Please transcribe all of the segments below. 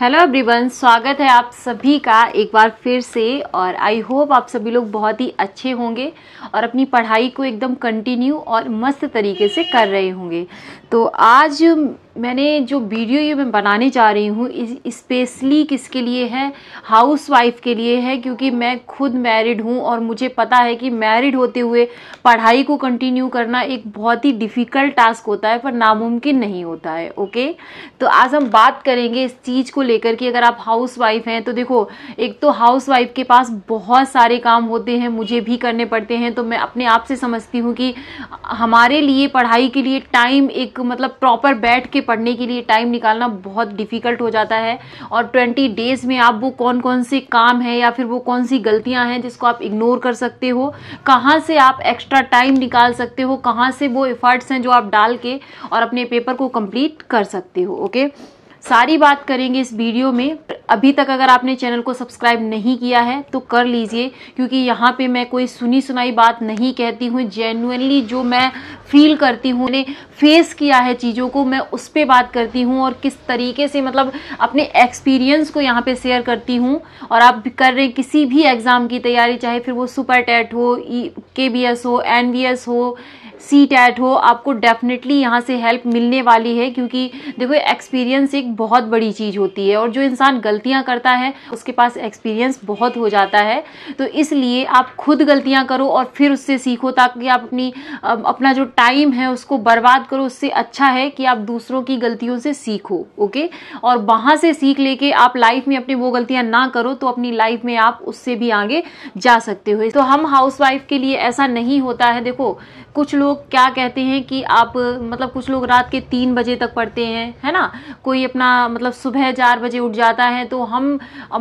hello everyone स्वागत है आप सभी का एक बार फिर से और आई होप आप सभी लोग बहुत ही अच्छे होंगे और अपनी पढ़ाई को एकदम कंटिन्यू और मस्त तरीके से कर रहे होंगे तो आज मैंने जो वीडियो ये मैं बनाने जा रही हूँ स्पेशली किसके लिए है हाउस वाइफ के लिए है क्योंकि मैं खुद मैरिड हूँ और मुझे पता है कि मैरिड होते हुए पढ़ाई को कंटिन्यू करना एक बहुत ही डिफ़िकल्ट टास्क होता है पर नामुमकिन नहीं होता है ओके तो आज हम बात करेंगे इस चीज़ को लेकर कि अगर आप हाउस वाइफ हैं तो देखो एक तो हाउस वाइफ के पास बहुत सारे काम होते हैं मुझे भी करने पड़ते हैं तो मैं अपने आप से समझती हूँ कि हमारे लिए पढ़ाई के लिए टाइम एक एक मतलब प्रॉपर बैठ के पढ़ने के लिए टाइम निकालना बहुत डिफ़िकल्ट हो जाता है और ट्वेंटी डेज़ में आप वो कौन कौन से काम है या फिर वो कौन सी गलतियाँ हैं जिसको आप इग्नोर कर सकते हो कहाँ से आप एक्स्ट्रा टाइम निकाल सकते हो कहाँ से वो एफर्ट्स हैं जो आप डाल के और अपने पेपर को कंप्लीट कर सकते हो ओके सारी बात करेंगे इस वीडियो में अभी तक अगर आपने चैनल को सब्सक्राइब नहीं किया है तो कर लीजिए क्योंकि यहाँ पे मैं कोई सुनी सुनाई बात नहीं कहती हूँ जेनुअनली जो मैं फील करती हूँ उन्हें फेस किया है चीज़ों को मैं उस पर बात करती हूँ और किस तरीके से मतलब अपने एक्सपीरियंस को यहाँ पे शेयर करती हूँ और आप कर रहे किसी भी एग्ज़ाम की तैयारी चाहे फिर वो सुपर टेट हो के बी एस हो एन एस हो सी टैट हो आपको डेफिनेटली यहाँ से हेल्प मिलने वाली है क्योंकि देखो एक्सपीरियंस एक बहुत बड़ी चीज़ होती है और जो इंसान गलतियाँ करता है उसके पास एक्सपीरियंस बहुत हो जाता है तो इसलिए आप खुद गलतियाँ करो और फिर उससे सीखो ताकि आप अपनी अपना जो टाइम है उसको बर्बाद करो उससे अच्छा है कि आप दूसरों की गलतियों से सीखो ओके और वहाँ से सीख लेके आप लाइफ में अपनी वो गलतियाँ ना करो तो अपनी लाइफ में आप उससे भी आगे जा सकते हो तो हम हाउस के लिए ऐसा नहीं होता है देखो कुछ लोग क्या कहते हैं कि आप मतलब कुछ लोग रात के तीन बजे तक पढ़ते हैं है ना कोई अपना मतलब सुबह चार बजे उठ जाता है तो हम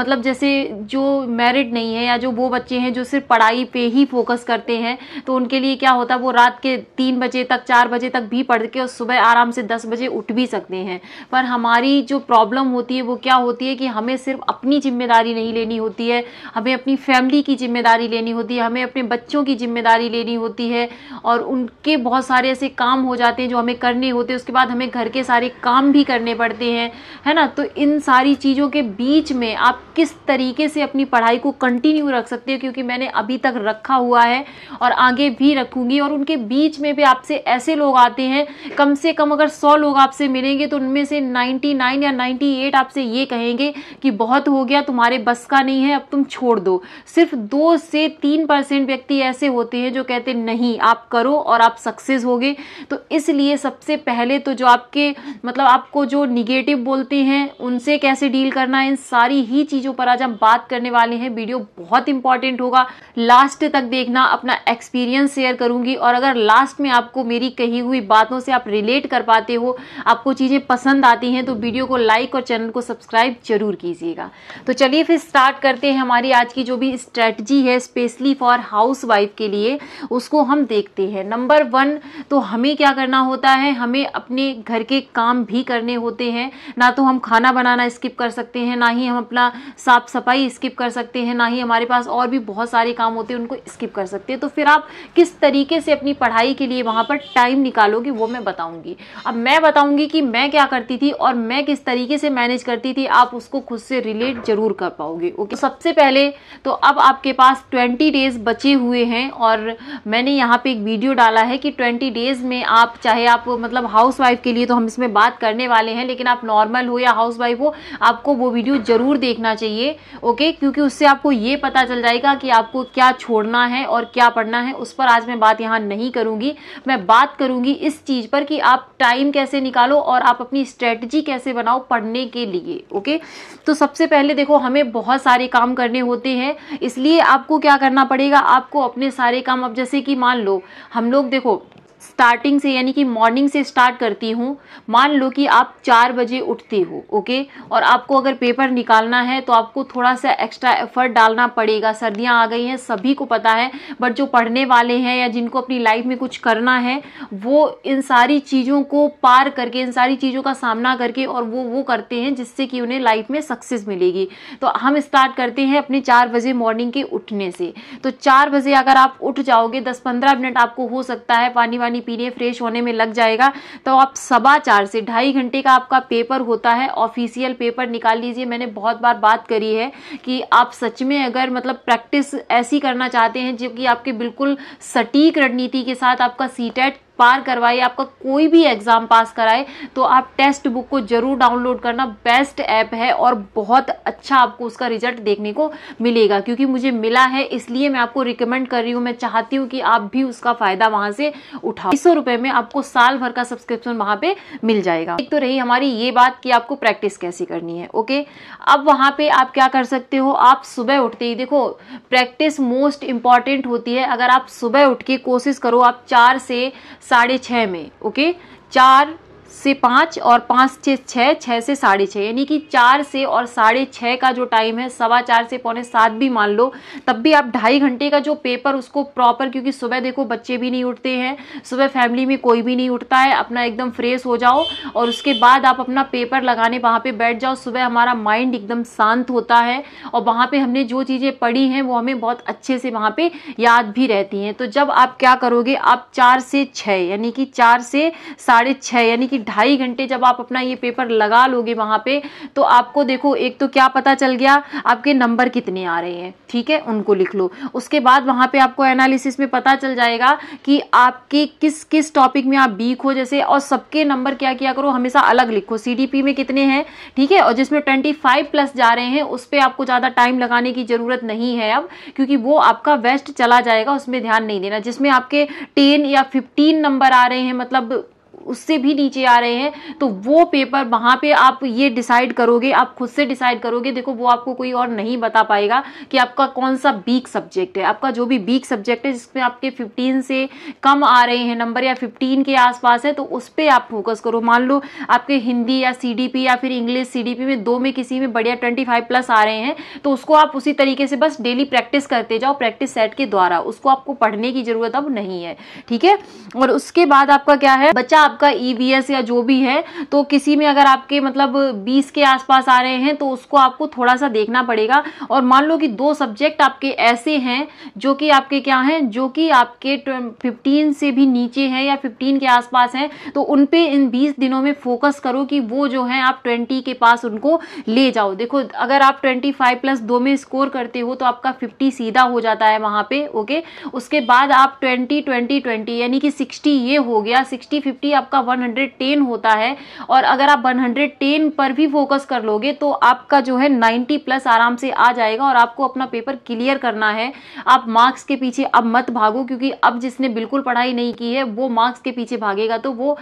मतलब जैसे जो मैरिड नहीं है या जो वो बच्चे हैं जो सिर्फ पढ़ाई पे ही फोकस करते हैं तो उनके लिए क्या होता है वो रात के तीन बजे तक चार बजे तक भी पढ़ के और सुबह आराम से दस बजे उठ भी सकते हैं पर हमारी जो प्रॉब्लम होती है वो क्या होती है कि हमें सिर्फ अपनी जिम्मेदारी नहीं लेनी होती है हमें अपनी फैमिली की जिम्मेदारी लेनी होती है हमें अपने बच्चों की जिम्मेदारी लेनी होती है और और उनके बहुत सारे ऐसे काम हो जाते हैं जो हमें करने होते हैं उसके बाद हमें घर के सारे काम भी करने पड़ते हैं है ना तो इन सारी चीज़ों के बीच में आप किस तरीके से अपनी पढ़ाई को कंटिन्यू रख सकते हो क्योंकि मैंने अभी तक रखा हुआ है और आगे भी रखूँगी और उनके बीच में भी आपसे ऐसे लोग आते हैं कम से कम अगर सौ लोग आपसे मिलेंगे तो उनमें से नाइन्टी नाइन या नाइन्टी एट आपसे ये कहेंगे कि बहुत हो गया तुम्हारे बस का नहीं है अब तुम छोड़ दो सिर्फ दो से तीन परसेंट व्यक्ति ऐसे होते हैं जो कहते नहीं आप करो करो और आप सक्सेस होगे तो इसलिए सबसे पहले तो जो आपके मतलब आपको जो निगेटिव बोलते हैं उनसे कैसे डील करना है इन सारी ही चीज़ों पर आज हम बात करने वाले हैं वीडियो बहुत इंपॉर्टेंट होगा लास्ट तक देखना अपना एक्सपीरियंस शेयर करूंगी और अगर लास्ट में आपको मेरी कही हुई बातों से आप रिलेट कर पाते हो आपको चीज़ें पसंद आती हैं तो वीडियो को लाइक और चैनल को सब्सक्राइब जरूर कीजिएगा तो चलिए फिर स्टार्ट करते हैं हमारी आज की जो भी स्ट्रेटजी है स्पेशली फॉर हाउस के लिए उसको हम देखते हैं है नंबर वन तो हमें क्या करना होता है हमें अपने घर के काम भी करने होते हैं ना तो हम खाना बनाना स्किप कर सकते हैं ना ही हम अपना साफ सफाई स्किप कर सकते हैं ना ही हमारे पास और भी बहुत सारे काम होते हैं उनको स्किप कर सकते हैं तो फिर आप किस तरीके से अपनी पढ़ाई के लिए वहाँ पर टाइम निकालोगे वो मैं बताऊँगी अब मैं बताऊँगी कि मैं क्या करती थी और मैं किस तरीके से मैनेज करती थी आप उसको खुद से रिलेट जरूर कर पाओगे ओके सबसे पहले तो अब आपके पास ट्वेंटी डेज बचे हुए हैं और मैंने यहाँ पे एक वीडियो वीडियो डाला है कि 20 डेज़ में आप चाहे आप मतलब हाउस वाइफ के लिए तो हम इसमें बात करने वाले हैं लेकिन आप नॉर्मल हो या हाउस वाइफ हो आपको वो वीडियो ज़रूर देखना चाहिए ओके क्योंकि उससे आपको ये पता चल जाएगा कि आपको क्या छोड़ना है और क्या पढ़ना है उस पर आज मैं बात यहाँ नहीं करूँगी मैं बात करूँगी इस चीज़ पर कि आप टाइम कैसे निकालो और आप अपनी स्ट्रेटजी कैसे बनाओ पढ़ने के लिए ओके तो सबसे पहले देखो हमें बहुत सारे काम करने होते हैं इसलिए आपको क्या करना पड़ेगा आपको अपने सारे काम अब जैसे कि मान लो हम लोग देखो स्टार्टिंग से यानी कि मॉर्निंग से स्टार्ट करती हूँ मान लो कि आप चार बजे उठते हो ओके और आपको अगर पेपर निकालना है तो आपको थोड़ा सा एक्स्ट्रा एफर्ट डालना पड़ेगा सर्दियाँ आ गई हैं सभी को पता है बट जो पढ़ने वाले हैं या जिनको अपनी लाइफ में कुछ करना है वो इन सारी चीज़ों को पार करके इन सारी चीज़ों का सामना करके और वो वो करते हैं जिससे कि उन्हें लाइफ में सक्सेस मिलेगी तो हम स्टार्ट करते हैं अपने चार बजे मॉर्निंग के उठने से तो चार बजे अगर आप उठ जाओगे दस पंद्रह मिनट आपको हो सकता है पानी पानी पीने फ्रेश होने में लग जाएगा तो आप सवा चार से ढाई घंटे का आपका पेपर होता है ऑफिशियल पेपर निकाल लीजिए मैंने बहुत बार बात करी है कि आप सच में अगर मतलब प्रैक्टिस ऐसी करना चाहते हैं जो कि आपके बिल्कुल सटीक रणनीति के साथ आपका सी पार करवाए आपका कोई भी एग्जाम पास कराए तो आप टेस्ट बुक को जरूर डाउनलोड करना बेस्ट ऐप है और बहुत अच्छा आपको उसका रिजल्ट देखने को मिलेगा क्योंकि मुझे मिला है इसलिए मैं आपको रिकमेंड कर रही हूँ मैं चाहती हूँ कि आप भी उसका फायदा वहां से उठाओ इस रुपए में आपको साल भर का सब्सक्रिप्शन वहां पे मिल जाएगा एक तो रही हमारी ये बात कि आपको प्रैक्टिस कैसी करनी है ओके अब वहां पे आप क्या कर सकते हो आप सुबह उठते ही देखो प्रैक्टिस मोस्ट इंपॉर्टेंट होती है अगर आप सुबह उठ के कोशिश करो आप चार से साढ़े छः में ओके चार से पाँच और पाँच से छः छः से साढ़े छः यानी कि चार से और साढ़े छः का जो टाइम है सवा चार से पौने सात भी मान लो तब भी आप ढाई घंटे का जो पेपर उसको प्रॉपर क्योंकि सुबह देखो बच्चे भी नहीं उठते हैं सुबह फैमिली में कोई भी नहीं उठता है अपना एकदम फ्रेश हो जाओ और उसके बाद आप अपना पेपर लगाने वहाँ पर बैठ जाओ सुबह हमारा माइंड एकदम शांत होता है और वहाँ पर हमने जो चीज़ें पढ़ी हैं वो हमें बहुत अच्छे से वहाँ पर याद भी रहती हैं तो जब आप क्या करोगे आप चार से छः यानी कि चार से साढ़े छः यानी कि ढाई घंटे जब आप अपना ये पेपर लगा लोगे वहां पे तो आपको देखो एक तो क्या पता चल गया आपके नंबर कितने आ रहे हैं ठीक है उनको लिख लो उसके बाद वहां पे आपको एनालिसिस में पता चल जाएगा कि आपके किस किस टॉपिक में आप वीक हो जैसे और सबके नंबर क्या किया करो हमेशा अलग लिखो सी में कितने हैं ठीक है और जिसमें ट्वेंटी प्लस जा रहे हैं उस पर आपको ज़्यादा टाइम लगाने की ज़रूरत नहीं है अब क्योंकि वो आपका वेस्ट चला जाएगा उसमें ध्यान नहीं देना जिसमें आपके टेन या फिफ्टीन नंबर आ रहे हैं मतलब उससे भी नीचे आ रहे हैं तो वो पेपर वहाँ पे आप ये डिसाइड करोगे आप खुद से डिसाइड करोगे देखो वो आपको कोई और नहीं बता पाएगा कि आपका कौन सा वीक सब्जेक्ट है आपका जो भी वीक सब्जेक्ट है जिसमें आपके 15 से कम आ रहे हैं नंबर या 15 के आसपास है तो उस पर आप फोकस करो मान लो आपके हिंदी या सी या फिर इंग्लिश सी में दो में किसी में बढ़िया ट्वेंटी प्लस आ रहे हैं तो उसको आप उसी तरीके से बस डेली प्रैक्टिस करते जाओ प्रैक्टिस सेट के द्वारा उसको आपको पढ़ने की जरूरत अब नहीं है ठीक है और उसके बाद आपका क्या है बच्चा आपका ई e या जो भी है तो किसी में अगर आपके मतलब बीस के आसपास आ रहे हैं तो उसको आपको थोड़ा सा देखना पड़ेगा और मान लो कि दो सब्जेक्ट आपके ऐसे हैं जो कि आपके क्या हैं जो कि आपके फिफ्टीन से भी नीचे हैं या फिफ्टीन के आसपास हैं तो उन पे इन बीस दिनों में फोकस करो कि वो जो है आप ट्वेंटी के पास उनको ले जाओ देखो अगर आप ट्वेंटी फाइव प्लस दो में स्कोर करते हो तो आपका फिफ्टी सीधा हो जाता है वहाँ पे ओके उसके बाद आप ट्वेंटी ट्वेंटी ट्वेंटी यानी कि सिक्सटी ये हो गया सिक्सटी फिफ्टी आपका 110 होता है और अगर आप 110 पर भी फोकस कर लोगे तो आपका जो है 90 प्लस आराम से आ जाएगा और आपको अपना पेपर क्लियर करना है आप मार्क्स के पीछे अब मत भागो क्योंकि अब जिसने बिल्कुल पढ़ाई नहीं की है वो मार्क्स के पीछे भागेगा तो वो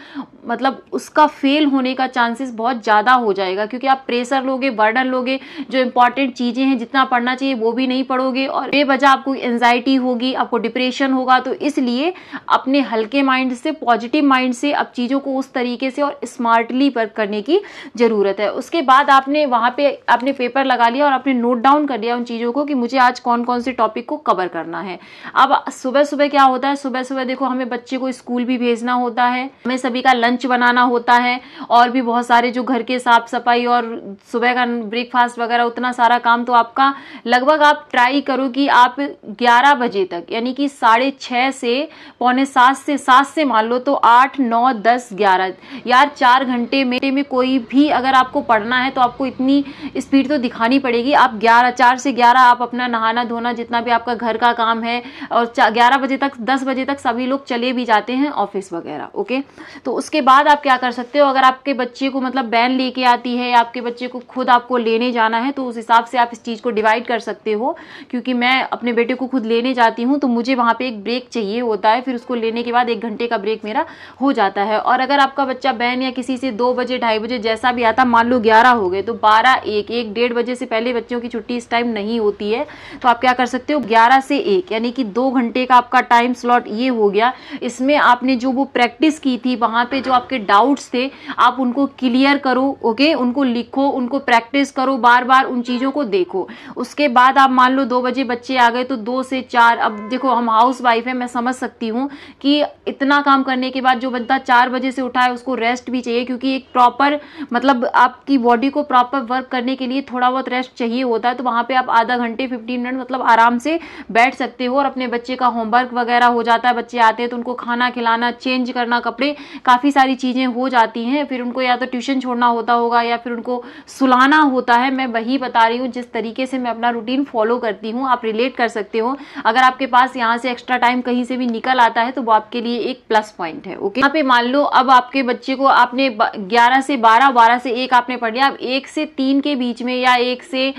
मतलब उसका फेल होने का चांसेस बहुत ज़्यादा हो जाएगा क्योंकि आप प्रेशर लोगे बर्डन लोगे जो इंपॉर्टेंट चीज़ें हैं जितना पढ़ना चाहिए वो भी नहीं पढ़ोगे और बेवजह आपको एंजाइटी होगी आपको डिप्रेशन होगा तो इसलिए अपने हल्के माइंड से पॉजिटिव माइंड से अब चीज़ों को उस तरीके से और स्मार्टली वर्क करने की ज़रूरत है उसके बाद आपने वहाँ पे आपने पेपर लगा लिया और आपने नोट डाउन कर लिया उन चीज़ों को कि मुझे आज कौन कौन से टॉपिक को कवर करना है अब सुबह सुबह क्या होता है सुबह सुबह देखो हमें बच्चे को स्कूल भी भेजना होता है हमें सभी का लंच बनाना होता है और भी बहुत सारे जो घर के साफ सफाई और सुबह का ब्रेकफास्ट वगैरह उतना सारा काम तो आपका लगभग आप ट्राई करो कि आप 11 बजे तक यानी कि साढ़े छः से पौने सात से सात से मान लो तो आठ नौ दस ग्यारह यार चार घंटे में में कोई भी अगर आपको पढ़ना है तो आपको इतनी स्पीड तो दिखानी पड़ेगी आप ग्यारह चार से ग्यारह आप अपना नहाना धोना जितना भी आपका घर का काम है और ग्यारह बजे तक दस बजे तक सभी लोग चले भी जाते हैं ऑफिस वगैरह ओके तो उसके बाद आप क्या कर सकते हो अगर आपके बच्चे को मतलब बैन लेके आती है आपके बच्चे को खुद आपको लेने जाना है तो उस हिसाब से आप इस चीज़ को डिवाइड कर सकते हो क्योंकि मैं अपने बेटे को खुद लेने जाती हूँ तो मुझे वहाँ पर एक ब्रेक चाहिए होता है फिर उसको लेने के बाद एक घंटे का ब्रेक मेरा हो जाता है है और अगर आपका बच्चा बहन या किसी से दो बजे ढाई बजे जैसा भी आता मान लो ग्यारह हो गए तो बारह एक एक डेढ़ बजे से पहले बच्चों की छुट्टी इस टाइम नहीं होती है तो आप क्या कर सकते हो ग्यारह से एक यानी कि दो घंटे का आपका टाइम स्लॉट ये हो गया इसमें आपने जो वो प्रैक्टिस की थी वहाँ पर जो आपके डाउट्स थे आप उनको क्लियर करो ओके उनको लिखो उनको प्रैक्टिस करो बार बार उन चीज़ों को देखो उसके बाद आप मान लो दो बजे बच्चे आ गए तो दो से चार अब देखो हम हाउस वाइफ है मैं समझ सकती हूँ कि इतना काम करने के बाद जो बनता चार चार बजे से उठा है उसको रेस्ट भी चाहिए क्योंकि एक प्रॉपर मतलब आपकी बॉडी को प्रॉपर वर्क करने के लिए थोड़ा बहुत रेस्ट चाहिए होता है तो वहाँ पर आप आधा घंटे फिफ्टीन मिनट मतलब आराम से बैठ सकते हो और अपने बच्चे का होमवर्क वगैरह हो जाता है बच्चे आते हैं तो उनको खाना खिलाना चेंज करना कपड़े काफ़ी सारी चीज़ें हो जाती हैं फिर उनको या तो ट्यूशन छोड़ना होता होगा या फिर उनको सुलाना होता है मैं वही बता रही हूँ जिस तरीके से मैं अपना रूटीन फॉलो करती हूँ आप रिलेट कर सकते हो अगर आपके पास यहाँ से एक्स्ट्रा टाइम कहीं से भी निकल आता है तो वो आपके लिए एक प्लस पॉइंट है ओके यहाँ पे मान लो अब आपके बच्चे को आपने 11 से 12 12 से एक आपने पढ़ लिया अब एक से तीन के बीच में या एक से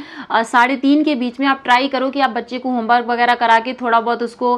साढ़े तीन के बीच में आप ट्राई करो कि आप बच्चे को होमवर्क वगैरह करा के थोड़ा बहुत उसको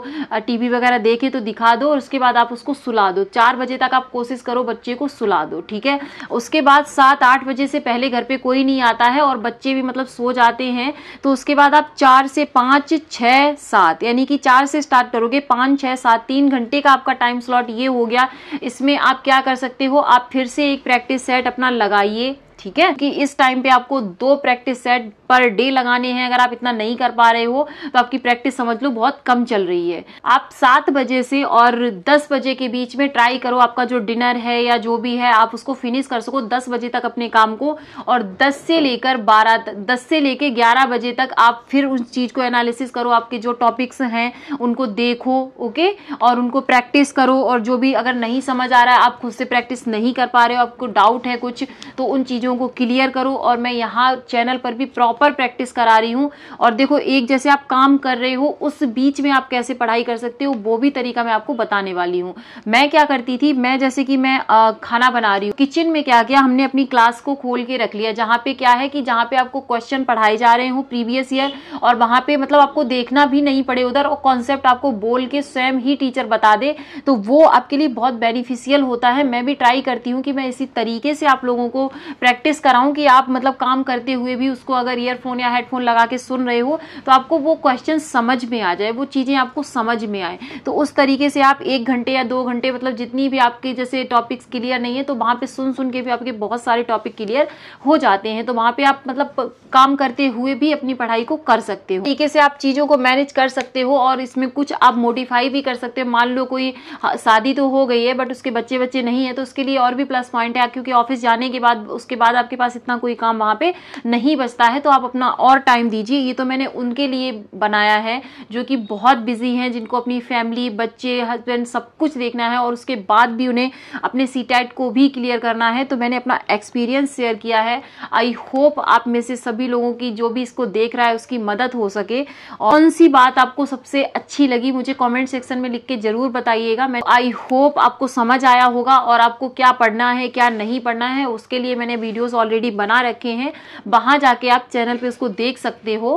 टीवी वगैरह देखे तो दिखा दो और उसके बाद आप उसको सुला दो चार बजे तक आप कोशिश करो बच्चे को सुला दो ठीक है उसके बाद सात आठ बजे से पहले घर पर कोई नहीं आता है और बच्चे भी मतलब सो जाते हैं तो उसके बाद आप चार से पाँच छः सात यानी कि चार से स्टार्ट करोगे पाँच छः सात तीन घंटे का आपका टाइम स्लॉट ये हो गया इसमें में आप क्या कर सकते हो आप फिर से एक प्रैक्टिस सेट अपना लगाइए ठीक है कि इस टाइम पे आपको दो प्रैक्टिस सेट पर डे लगाने हैं अगर आप इतना नहीं कर पा रहे हो तो आपकी प्रैक्टिस समझ लो बहुत कम चल रही है आप सात बजे से और दस बजे के बीच में ट्राई करो आपका जो डिनर है या जो भी है आप उसको फिनिश कर सको दस बजे तक अपने काम को और दस से लेकर बारह दस से लेकर ग्यारह बजे तक आप फिर उस चीज़ को एनालिसिस करो आपके जो टॉपिक्स हैं उनको देखो ओके और उनको प्रैक्टिस करो और जो भी अगर नहीं समझ आ रहा है आप खुद से प्रैक्टिस नहीं कर पा रहे हो आपको डाउट है कुछ तो उन चीज़ों चीज़ों को क्लियर करो और मैं यहाँ चैनल पर भी प्रॉपर प्रैक्टिस करा रही हूँ और देखो एक जैसे आप काम कर रहे हो उस बीच में आप कैसे पढ़ाई कर सकते हो वो भी तरीका मैं आपको बताने वाली हूँ मैं क्या करती थी मैं जैसे कि मैं खाना बना रही हूँ किचन में क्या किया हमने अपनी क्लास को खोल के रख लिया जहाँ पे क्या है कि जहाँ पे आपको क्वेश्चन पढ़ाए जा रहे हो प्रीवियस ईयर और वहाँ पे मतलब आपको देखना भी नहीं पड़े उधर और कॉन्सेप्ट आपको बोल के स्वयं ही टीचर बता दे तो वो आपके लिए बहुत बेनिफिशियल होता है मैं भी ट्राई करती हूँ कि मैं इसी तरीके से आप लोगों को प्रैक्टिस प्रैक्टिस कराऊं कि आप मतलब काम करते हुए भी उसको अगर ईयरफोन या हेडफोन लगा के सुन रहे हो तो आपको वो क्वेश्चन समझ में आ जाए वो चीज़ें आपको समझ में आए तो उस तरीके से आप एक घंटे या दो घंटे मतलब जितनी भी आपके जैसे टॉपिक्स क्लियर नहीं है तो वहां पर सुन सुन के भी आपके बहुत सारे टॉपिक क्लियर हो जाते हैं तो वहां पर आप मतलब काम करते हुए भी अपनी पढ़ाई को कर सकते हो तरीके से आप चीज़ों को मैनेज कर सकते हो और इसमें कुछ आप मोडिफाई भी कर सकते हो मान लो कोई हाँ, शादी तो हो गई है बट उसके बच्चे बच्चे नहीं है तो उसके लिए और भी प्लस पॉइंट है क्योंकि ऑफिस जाने के बाद उसके बाद बाद आपके पास इतना कोई काम वहाँ पे नहीं बचता है तो आप अपना और टाइम दीजिए ये तो मैंने उनके लिए बनाया है जो कि बहुत बिजी हैं जिनको अपनी फैमिली बच्चे हस्बैंड सब कुछ देखना है और उसके बाद भी उन्हें अपने सी को भी क्लियर करना है तो मैंने अपना एक्सपीरियंस शेयर किया है आई होप आप में से सभी लोगों की जो भी इसको देख रहा है उसकी मदद हो सके और कौन सी बात आपको सबसे अच्छी लगी मुझे कॉमेंट सेक्शन में लिख के जरूर बताइएगा मैं आई होप आपको समझ आया होगा और आपको क्या पढ़ना है क्या नहीं पढ़ना है उसके लिए मैंने वीडियो वीडियोस ऑलरेडी बना रखे हैं वहाँ जाके आप चैनल पे उसको देख सकते हो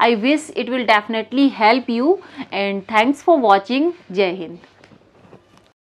I wish it will definitely help you and thanks for watching जय हिंद